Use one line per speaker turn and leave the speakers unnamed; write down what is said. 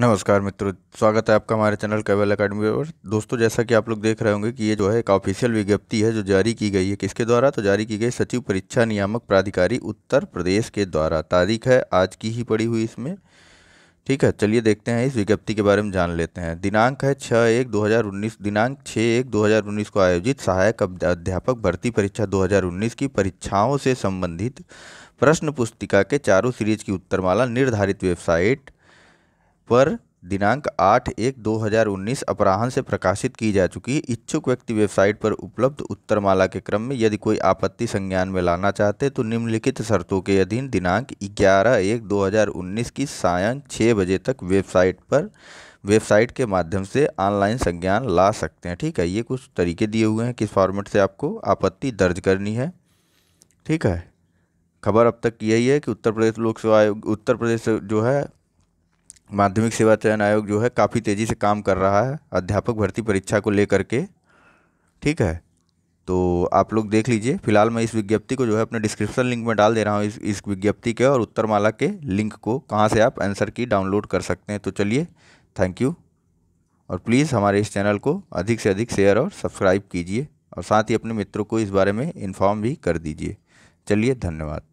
नमस्कार मित्रों स्वागत है आपका हमारे चैनल केवल अकेडमी और दोस्तों जैसा कि आप लोग देख रहे होंगे कि ये जो है एक ऑफिशियल विज्ञप्ति है जो जारी की गई है किसके द्वारा तो जारी की गई सचिव परीक्षा नियामक प्राधिकारी उत्तर प्रदेश के द्वारा तारीख है आज की ही पड़ी हुई इसमें ठीक है चलिए देखते हैं इस विज्ञप्ति के बारे में जान लेते हैं दिनांक है छः एक दो हज़ार उन्नीस दिनांक छः एक दो हज़ार उन्नीस को आयोजित सहायक अध्यापक भर्ती परीक्षा दो हज़ार उन्नीस की परीक्षाओं से संबंधित प्रश्न पुस्तिका के चारों सीरीज की उत्तरमाला निर्धारित वेबसाइट पर दिनांक आठ एक दो हजार उन्नीस अपराहन से प्रकाशित की जा चुकी है इच्छुक व्यक्ति वेबसाइट पर उपलब्ध उत्तरमाला के क्रम में यदि कोई आपत्ति संज्ञान में लाना चाहते तो निम्नलिखित शर्तों के अधीन दिनांक ग्यारह एक दो हजार उन्नीस की सायं छः बजे तक वेबसाइट पर वेबसाइट के माध्यम से ऑनलाइन संज्ञान ला सकते हैं ठीक है ये कुछ तरीके दिए हुए हैं किस फॉर्मेट से आपको आपत्ति दर्ज करनी है ठीक है खबर अब तक यही है कि उत्तर प्रदेश लोक सेवा आयोग उत्तर प्रदेश जो है माध्यमिक सेवा चयन आयोग जो है काफ़ी तेज़ी से काम कर रहा है अध्यापक भर्ती परीक्षा को लेकर के ठीक है तो आप लोग देख लीजिए फिलहाल मैं इस विज्ञप्ति को जो है अपने डिस्क्रिप्शन लिंक में डाल दे रहा हूँ इस इस विज्ञप्ति के और उत्तरमाला के लिंक को कहाँ से आप आंसर की डाउनलोड कर सकते हैं तो चलिए थैंक यू और प्लीज़ हमारे इस चैनल को अधिक से अधिक शेयर और सब्सक्राइब कीजिए और साथ ही अपने मित्रों को इस बारे में इन्फॉर्म भी कर दीजिए चलिए धन्यवाद